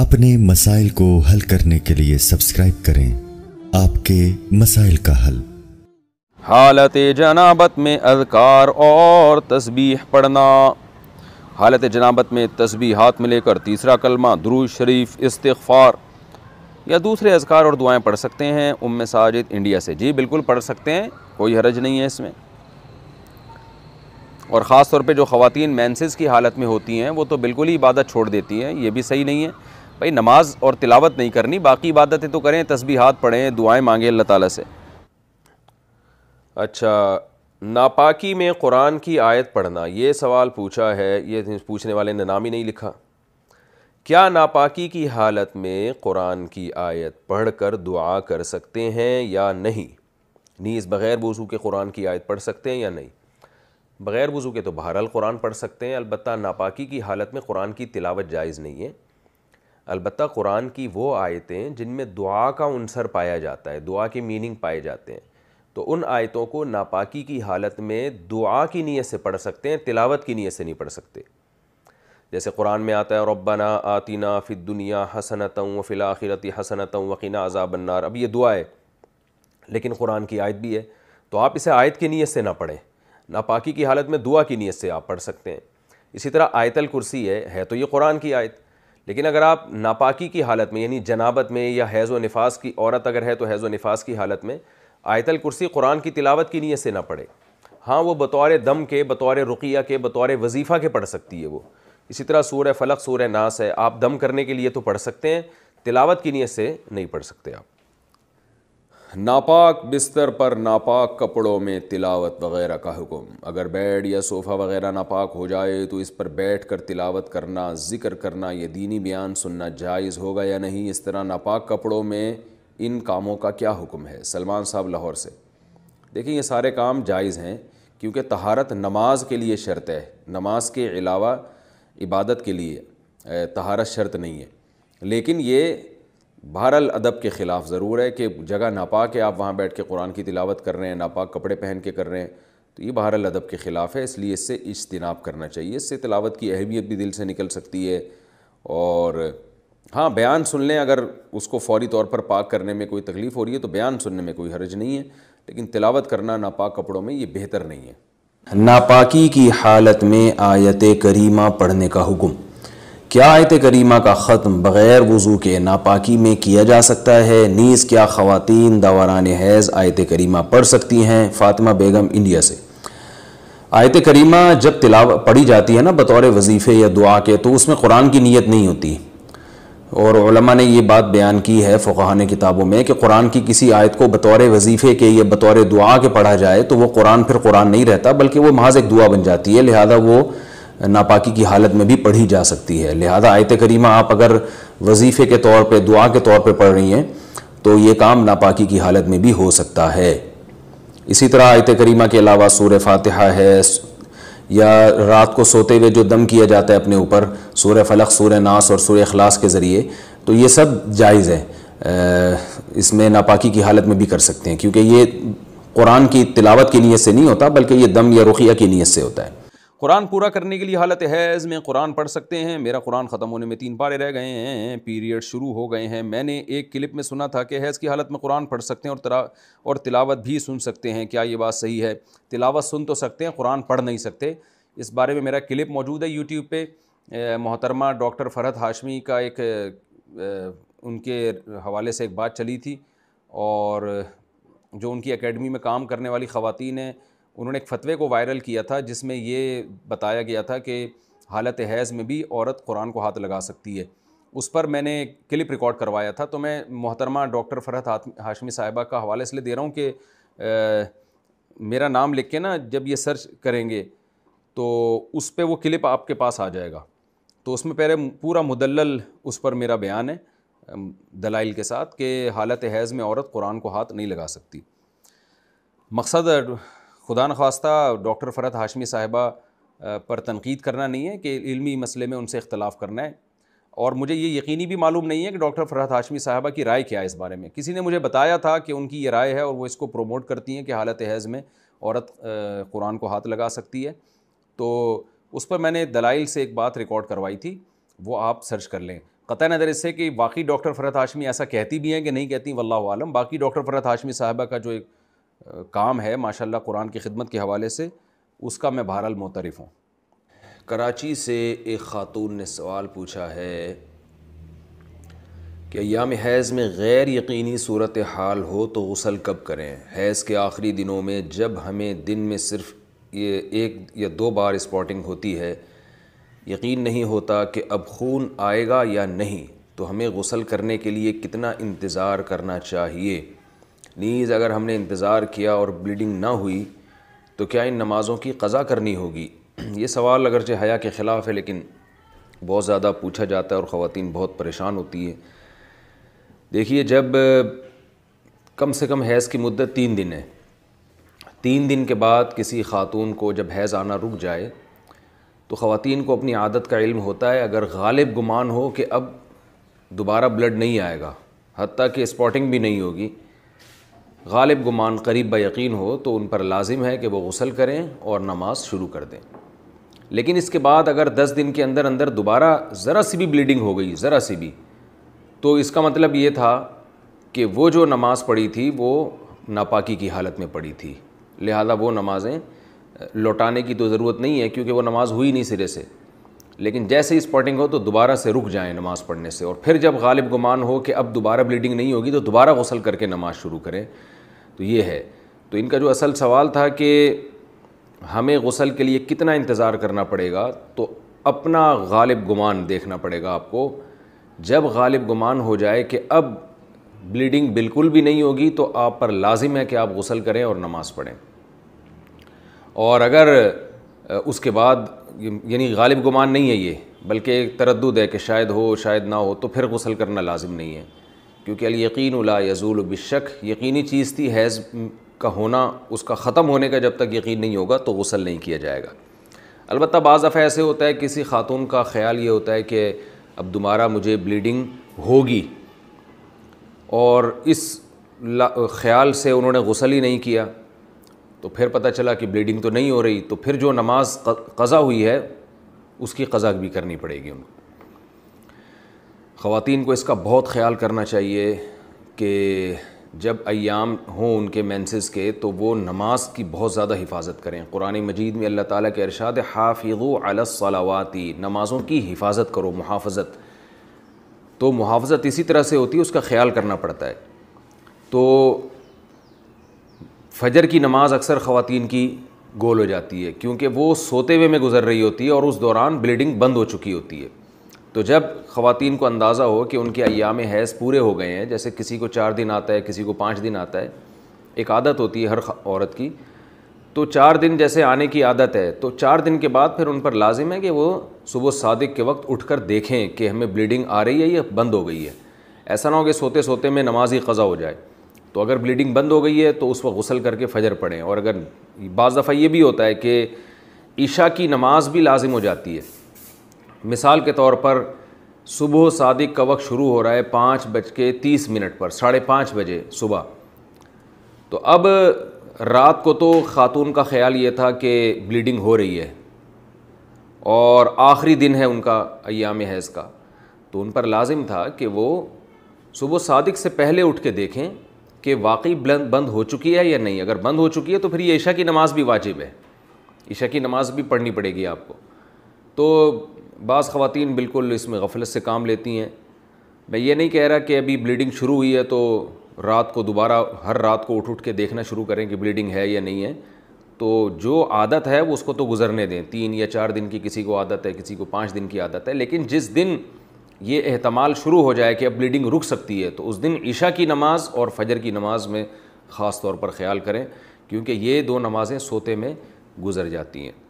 اپنے مسائل کو حل کرنے کے لیے سبسکرائب کریں آپ کے مسائل کا حل حالت جنابت میں اذکار اور تسبیح پڑھنا حالت جنابت میں تسبیحات ہاتھ میں لے کر تیسرا کلمہ دروش شریف استغفار یا دوسرے اذکار اور دعائیں پڑھ سکتے ہیں ام ساجد انڈیا سے جی بالکل پڑھ سکتے ہیں کوئی حرج نہیں ہے اس میں اور خاص طور پہ جو خواتین مینسز کی حالت میں ہوتی ہیں وہ تو بالکل ہی عبادت چھوڑ دیتی ہیں یہ بھی صحیح نہیں ہے بھائی نماز اور تلاوت نہیں کرنی باقی عبادتیں تو کریں تسبیحات پڑھیں دعائیں مانگیں اللہ تعالیٰ سے اچھا ناپاکی میں قرآن کی آیت پڑھنا یہ سوال پوچھا ہے یہ پوچھنے والے نے نام ہی نہیں لکھا کیا ناپاکی کی حالت میں قرآن کی آیت پڑھ کر دعا کر سکتے ہیں یا نہیں نیز بغیر وضو کے قرآن کی آیت پڑھ سکتے ہیں یا نہیں بغیر وضو کے تو بہرحال قرآن پڑھ سکتے ہیں البتہ ناپاکی کی حالت میں قرآن کی تلاوت جائز نہیں ہے البتہ قرآن کی وہ آیتیں جن میں دعا کا عنصر پایا جاتا ہے دعا کی میننگ پائے جاتے ہیں تو ان آیتوں کو ناپاکی کی حالت میں دعا کی نیت سے پڑھ سکتے ہیں تلاوت کی نیت سے نہیں پڑھ سکتے جیسے قرآن میں آتا ہے ربنا ربانہ آتینہ فت دنیا حسنت و فلاخرتی وقینا وقینہ النار اب یہ دعا ہے لیکن قرآن کی آیت بھی ہے تو آپ اسے آیت کی نیت سے نہ پڑھیں ناپاکی کی حالت میں دعا کی نیت سے آپ پڑھ سکتے ہیں اسی طرح آیت الکرسی ہے تو یہ قرآن کی آیت لیکن اگر آپ ناپاکی کی حالت میں یعنی جنابت میں یا حیض و نفاس کی عورت اگر ہے تو حیض و نفاس کی حالت میں آیت الکرسی قرآن کی تلاوت کی نیت سے نہ پڑھے ہاں وہ بطور دم کے بطور رقیہ کے بطور وظیفہ کے پڑھ سکتی ہے وہ اسی طرح سورہ فلق سورہ ناس ہے آپ دم کرنے کے لیے تو پڑھ سکتے ہیں تلاوت کی نیت سے نہیں پڑھ سکتے آپ ناپاک بستر پر ناپاک کپڑوں میں تلاوت وغیرہ کا حکم اگر بیڈ یا صوفہ وغیرہ ناپاک ہو جائے تو اس پر بیٹھ کر تلاوت کرنا ذکر کرنا یہ دینی بیان سننا جائز ہوگا یا نہیں اس طرح ناپاک کپڑوں میں ان کاموں کا کیا حکم ہے سلمان صاحب لاہور سے دیکھیں یہ سارے کام جائز ہیں کیونکہ تہارت نماز کے لیے شرط ہے نماز کے علاوہ عبادت کے لیے تہارت شرط نہیں ہے لیکن یہ بہر ادب کے خلاف ضرور ہے کہ جگہ ناپاک ہے آپ وہاں بیٹھ کے قرآن کی تلاوت کر رہے ہیں ناپاک کپڑے پہن کے کر رہے ہیں تو یہ بہر ادب کے خلاف ہے اس لیے اس سے اجتناب کرنا چاہیے اس سے تلاوت کی اہمیت بھی دل سے نکل سکتی ہے اور ہاں بیان سن لیں اگر اس کو فوری طور پر پاک کرنے میں کوئی تکلیف ہو رہی ہے تو بیان سننے میں کوئی حرج نہیں ہے لیکن تلاوت کرنا ناپاک کپڑوں میں یہ بہتر نہیں ہے ناپاکی کی حالت میں آیت کریمہ پڑھنے کا حکم کیا آیت کریمہ کا ختم بغیر وضو کے ناپاکی میں کیا جا سکتا ہے نیز کیا خواتین دوران حیض آیت کریمہ پڑھ سکتی ہیں فاطمہ بیگم انڈیا سے آیت کریمہ جب تلاو پڑھی جاتی ہے نا بطور وظیفے یا دعا کے تو اس میں قرآن کی نیت نہیں ہوتی اور علماء نے یہ بات بیان کی ہے فقہان کتابوں میں کہ قرآن کی کسی آیت کو بطور وظیفے کے یا بطور دعا کے پڑھا جائے تو وہ قرآن پھر قرآن نہیں رہتا بلکہ وہ محض ایک دعا بن جاتی ہے لہذا وہ ناپاکی کی حالت میں بھی پڑھی جا سکتی ہے لہذا آیت کریمہ آپ اگر وظیفے کے طور پہ دعا کے طور پہ پڑھ رہی ہیں تو یہ کام ناپاکی کی حالت میں بھی ہو سکتا ہے اسی طرح آیت کریمہ کے علاوہ سور فاتحہ ہے یا رات کو سوتے ہوئے جو دم کیا جاتا ہے اپنے اوپر سورہ فلق سورہ ناس اور سور اخلاص کے ذریعے تو یہ سب جائز ہیں اس میں ناپاکی کی حالت میں بھی کر سکتے ہیں کیونکہ یہ قرآن کی تلاوت کی نیت سے نہیں ہوتا بلکہ یہ دم یا رخیہ کی نیت سے ہوتا ہے قرآن پورا کرنے کے لیے حالت حیض میں قرآن پڑھ سکتے ہیں میرا قرآن ختم ہونے میں تین پارے رہ گئے ہیں پیریڈ شروع ہو گئے ہیں میں نے ایک کلپ میں سنا تھا کہ حیض کی حالت میں قرآن پڑھ سکتے ہیں اور تلاوت بھی سن سکتے ہیں کیا یہ بات صحیح ہے تلاوت سن تو سکتے ہیں قرآن پڑھ نہیں سکتے اس بارے میں میرا کلپ موجود ہے یوٹیوب پہ محترمہ ڈاکٹر فرحت ہاشمی کا ایک ان کے حوالے سے ایک بات چلی تھی اور جو ان کی اکیڈمی میں کام کرنے والی خواتین ہیں انہوں نے ایک فتوے کو وائرل کیا تھا جس میں یہ بتایا گیا تھا کہ حالت حیض میں بھی عورت قرآن کو ہاتھ لگا سکتی ہے اس پر میں نے کلپ ریکارڈ کروایا تھا تو میں محترمہ ڈاکٹر فرحت ہاشمی صاحبہ کا حوالہ اس لیے دے رہا ہوں کہ میرا نام لکھ کے نا جب یہ سرچ کریں گے تو اس پہ وہ کلپ آپ کے پاس آ جائے گا تو اس میں پہلے پورا مدلل اس پر میرا بیان ہے دلائل کے ساتھ کہ حالت حیض میں عورت قرآن کو ہاتھ نہیں لگا سکتی مقصد خدا نخواستہ ڈاکٹر فرحت ہاشمی صاحبہ پر تنقید کرنا نہیں ہے کہ علمی مسئلے میں ان سے اختلاف کرنا ہے اور مجھے یہ یقینی بھی معلوم نہیں ہے کہ ڈاکٹر فرحت ہاشمی صاحبہ کی رائے کیا ہے اس بارے میں کسی نے مجھے بتایا تھا کہ ان کی یہ رائے ہے اور وہ اس کو پروموٹ کرتی ہیں کہ حالت حیض میں عورت قرآن کو ہاتھ لگا سکتی ہے تو اس پر میں نے دلائل سے ایک بات ریکارڈ کروائی تھی وہ آپ سرچ کر لیں قطع نظر اس سے کہ باقی ڈاکٹر فرحت ہاشمی ایسا کہتی بھی ہیں کہ نہیں کہتی واللہ عالم باقی ڈاکٹر فرحت ہاشمی صاحبہ کا جو ایک کام ہے ماشاء اللہ قرآن کی خدمت کے حوالے سے اس کا میں بہرحال معترف ہوں کراچی سے ایک خاتون نے سوال پوچھا ہے کہ ایام حیض میں غیر یقینی صورت حال ہو تو غسل کب کریں حیض کے آخری دنوں میں جب ہمیں دن میں صرف یہ ایک یا دو بار اسپاٹنگ ہوتی ہے یقین نہیں ہوتا کہ اب خون آئے گا یا نہیں تو ہمیں غسل کرنے کے لیے کتنا انتظار کرنا چاہیے نیز اگر ہم نے انتظار کیا اور بلیڈنگ نہ ہوئی تو کیا ان نمازوں کی قضا کرنی ہوگی یہ سوال اگرچہ حیا کے خلاف ہے لیکن بہت زیادہ پوچھا جاتا ہے اور خواتین بہت پریشان ہوتی ہیں دیکھیے جب کم سے کم حیض کی مدت تین دن ہے تین دن کے بعد کسی خاتون کو جب حیض آنا رک جائے تو خواتین کو اپنی عادت کا علم ہوتا ہے اگر غالب گمان ہو کہ اب دوبارہ بلڈ نہیں آئے گا حتیٰ کہ اسپاٹنگ بھی نہیں ہوگی غالب گمان قریب با یقین ہو تو ان پر لازم ہے کہ وہ غسل کریں اور نماز شروع کر دیں لیکن اس کے بعد اگر دس دن کے اندر اندر دوبارہ ذرا سی بھی بلیڈنگ ہو گئی ذرا سی بھی تو اس کا مطلب یہ تھا کہ وہ جو نماز پڑھی تھی وہ ناپاکی کی حالت میں پڑھی تھی لہذا وہ نمازیں لوٹانے کی تو ضرورت نہیں ہے کیونکہ وہ نماز ہوئی نہیں سرے سے لیکن جیسے ہی اسپاٹنگ ہو تو دوبارہ سے رک جائیں نماز پڑھنے سے اور پھر جب غالب گمان ہو کہ اب دوبارہ بلیڈنگ نہیں ہوگی تو دوبارہ غسل کر کے نماز شروع کریں تو یہ ہے تو ان کا جو اصل سوال تھا کہ ہمیں غسل کے لیے کتنا انتظار کرنا پڑے گا تو اپنا غالب گمان دیکھنا پڑے گا آپ کو جب غالب گمان ہو جائے کہ اب بلیڈنگ بالکل بھی نہیں ہوگی تو آپ پر لازم ہے کہ آپ غسل کریں اور نماز پڑھیں اور اگر اس کے بعد یعنی غالب گمان نہیں ہے یہ بلکہ ایک تردد ہے کہ شاید ہو شاید نہ ہو تو پھر غسل کرنا لازم نہیں ہے کیونکہ ال یقین اللہ یزول بشک یقینی چیز تھی حیض کا ہونا اس کا ختم ہونے کا جب تک یقین نہیں ہوگا تو غسل نہیں کیا جائے گا البتہ بعض دفعہ ایسے ہوتا ہے کسی خاتون کا خیال یہ ہوتا ہے کہ اب دوبارہ مجھے بلیڈنگ ہوگی اور اس خیال سے انہوں نے غسل ہی نہیں کیا تو پھر پتہ چلا کہ بلیڈنگ تو نہیں ہو رہی تو پھر جو نماز قضا ہوئی ہے اس کی قضا بھی کرنی پڑے گی ان کو خواتین کو اس کا بہت خیال کرنا چاہیے کہ جب ایام ہوں ان کے مینسز کے تو وہ نماز کی بہت زیادہ حفاظت کریں قرآن مجید میں اللہ تعالیٰ کے ارشاد الصلاواتی نمازوں کی حفاظت کرو محافظت تو محافظت اسی طرح سے ہوتی ہے اس کا خیال کرنا پڑتا ہے تو فجر کی نماز اکثر خواتین کی گول ہو جاتی ہے کیونکہ وہ سوتے ہوئے میں گزر رہی ہوتی ہے اور اس دوران بلیڈنگ بند ہو چکی ہوتی ہے تو جب خواتین کو اندازہ ہو کہ ان کے ایام حیض پورے ہو گئے ہیں جیسے کسی کو چار دن آتا ہے کسی کو پانچ دن آتا ہے ایک عادت ہوتی ہے ہر عورت کی تو چار دن جیسے آنے کی عادت ہے تو چار دن کے بعد پھر ان پر لازم ہے کہ وہ صبح صادق کے وقت اٹھ کر دیکھیں کہ ہمیں بلیڈنگ آ رہی ہے یا بند ہو گئی ہے ایسا نہ ہو کہ سوتے سوتے میں نماز ہی قضا ہو جائے تو اگر بلیڈنگ بند ہو گئی ہے تو اس وقت غسل کر کے فجر پڑھیں اور اگر بعض دفعہ یہ بھی ہوتا ہے کہ عشاء کی نماز بھی لازم ہو جاتی ہے مثال کے طور پر صبح و صادق کا وقت شروع ہو رہا ہے پانچ بج کے تیس منٹ پر ساڑھے پانچ بجے صبح تو اب رات کو تو خاتون کا خیال یہ تھا کہ بلیڈنگ ہو رہی ہے اور آخری دن ہے ان کا ایام حیض کا تو ان پر لازم تھا کہ وہ صبح و صادق سے پہلے اٹھ کے دیکھیں کہ واقعی بلند بند ہو چکی ہے یا نہیں اگر بند ہو چکی ہے تو پھر یہ عشاء کی نماز بھی واجب ہے عشاء کی نماز بھی پڑھنی پڑے گی آپ کو تو بعض خواتین بالکل اس میں غفلت سے کام لیتی ہیں میں یہ نہیں کہہ رہا کہ ابھی بلیڈنگ شروع ہوئی ہے تو رات کو دوبارہ ہر رات کو اٹھ اٹھ کے دیکھنا شروع کریں کہ بلیڈنگ ہے یا نہیں ہے تو جو عادت ہے وہ اس کو تو گزرنے دیں تین یا چار دن کی کسی کو عادت ہے کسی کو پانچ دن کی عادت ہے لیکن جس دن یہ احتمال شروع ہو جائے کہ اب بلیڈنگ رک سکتی ہے تو اس دن عشاء کی نماز اور فجر کی نماز میں خاص طور پر خیال کریں کیونکہ یہ دو نمازیں سوتے میں گزر جاتی ہیں